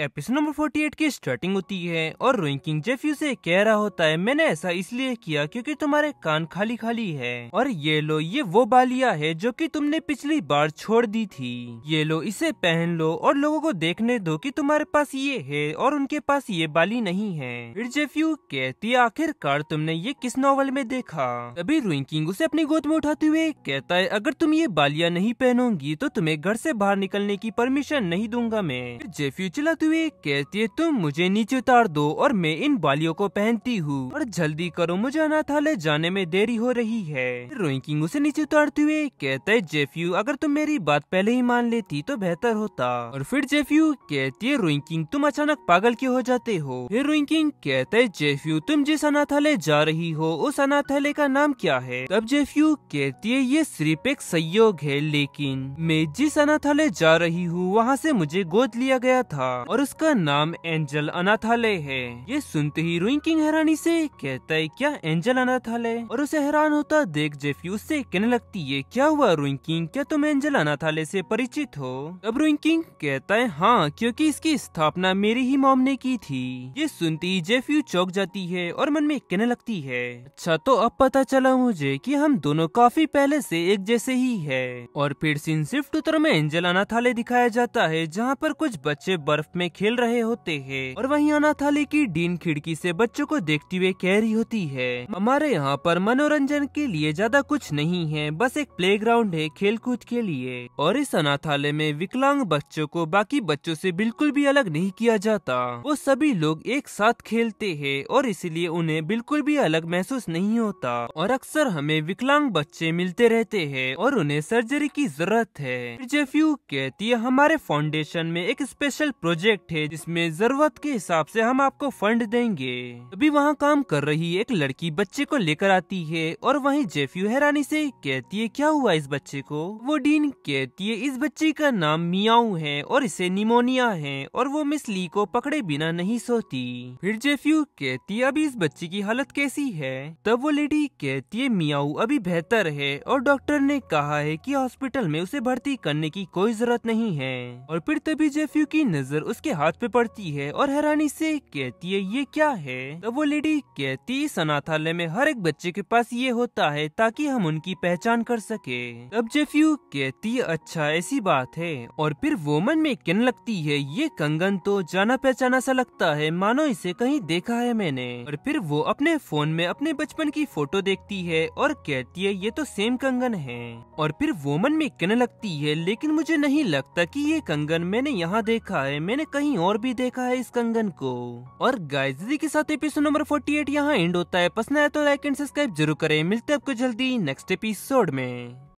episode number 48 की starting होती है और जेफ जेफ्यू से कह रहा होता है मैंने ऐसा इसलिए किया क्योंकि तुम्हारे कान खाली खाली है और ये लो ये वो बालिया है जो कि तुमने पिछली बार छोड़ दी थी ये लो इसे पहन लो और लोगों को देखने दो कि तुम्हारे पास ये है और उनके पास ये बाली नहीं है फिर जेफ्यू कहती है आखिरकार तुमने ये किस नॉवल में देखा अभी रोइंग उसे अपनी गोद में उठाते हुए कहता है अगर तुम ये बालिया नहीं पहनोगी तो तुम्हें घर ऐसी बाहर निकलने की परमिशन नहीं दूंगा मैं जेफ्यू चलाते हुए कहती है तुम मुझे नीचे उतार दो और मैं इन बालियों को पहनती हूँ और जल्दी करो मुझे अनाथालय जाने में देरी हो रही है रोइकिंग उसे नीचे उतारते हुए कहते है जेफ्यू अगर तुम मेरी बात पहले ही मान लेती तो बेहतर होता और फिर जेफ्यू कहती है रोइंकिंग तुम अचानक पागल क्यों हो जाते हो फिर रोइकिंग कहते है जेफ्यू तुम जिस अनाथालय जा रही हो उस अनाथालय का नाम क्या है तब जेफ्यू कहती है ये सिर्फ एक संयोग है लेकिन मैं जिस अनाथालय जा रही हूँ वहाँ से मुझे गोद लिया गया था और उसका नाम एंजल अनाथालय है ये सुनते ही रुइंकिंग हैरानी से कहता है क्या एंजल अनाथालय और उसे हैरान होता देख जेफी उससे कहने लगती है क्या हुआ रुइकिंग क्या तुम एंजल अनाथालय से परिचित हो अब रुइकिंग कहता है हाँ क्योंकि इसकी स्थापना मेरी ही मॉम ने की थी ये सुनते ही जेफ्यू चौक जाती है और मन में कहने लगती है अच्छा तो अब पता चला मुझे की हम दोनों काफी पहले ऐसी एक जैसे ही है और फिर सिंह स्विफ्ट उत्तर में एंजल अनाथालय दिखाया जाता है जहाँ पर कुछ बच्चे बर्फ में में खेल रहे होते हैं और वहीं अनाथालय की डीन खिड़की से बच्चों को देखती हुए कह रही होती है हमारे यहाँ पर मनोरंजन के लिए ज्यादा कुछ नहीं है बस एक प्ले है कूद के लिए और इस अनाथालय में विकलांग बच्चों को बाकी बच्चों से बिल्कुल भी अलग नहीं किया जाता वो सभी लोग एक साथ खेलते है और इसलिए उन्हें बिल्कुल भी अलग महसूस नहीं होता और अक्सर हमें विकलांग बच्चे मिलते रहते हैं और उन्हें सर्जरी की जरूरत है जेफ्यू कहती है हमारे फाउंडेशन में एक स्पेशल प्रोजेक्ट प्रोजेक्ट है जिसमें जरूरत के हिसाब से हम आपको फंड देंगे अभी वहाँ काम कर रही एक लड़की बच्चे को लेकर आती है और वहीं जेफ्यू हैरानी से कहती है क्या हुआ इस बच्चे को वो डीन कहती है इस बच्चे का नाम मियाऊ है और इसे निमोनिया है और वो मिस ली को पकड़े बिना नहीं सोती फिर जेफ्यू कहती है अभी इस बच्चे की हालत कैसी है तब वो लेडी कहती है मियाऊ अभी बेहतर है और डॉक्टर ने कहा है कि हॉस्पिटल में उसे भर्ती करने की कोई जरूरत नहीं है और फिर तभी जेफ्यू की नजर उस उसके हाथ पे पड़ती है और हैरानी से कहती है ये क्या है तो वो लेडी कहती सनाथालय में हर एक बच्चे के पास ये होता है ताकि हम उनकी पहचान कर सके तब जेफ्यू कहती अच्छा ऐसी बात है और फिर वोमन में किन लगती है ये कंगन तो जाना पहचाना सा लगता है मानो इसे कहीं देखा है मैंने और फिर वो अपने फोन में अपने बचपन की फोटो देखती है और कहती है ये तो सेम कंगन है और फिर वोमन में किन लगती है लेकिन मुझे नहीं लगता कि ये कंगन मैंने यहाँ देखा है मैंने कहीं और भी देखा है इस कंगन को और गायजी के साथ एपिसोड नंबर 48 एट यहाँ एंड होता है पसंद आया तो लाइक एंड सब्सक्राइब जरूर करें मिलते हैं आपको जल्दी नेक्स्ट एपिसोड में